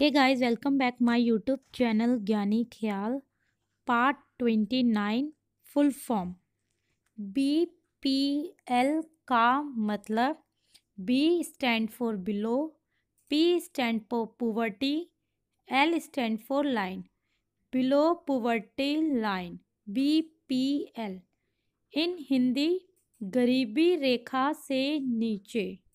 hey guys welcome back my YouTube channel Gyani Khyal part twenty nine full form B P L का मतलब B stand for below P stand for poverty L stand for line below poverty line B P L in Hindi गरीबी रेखा से नीचे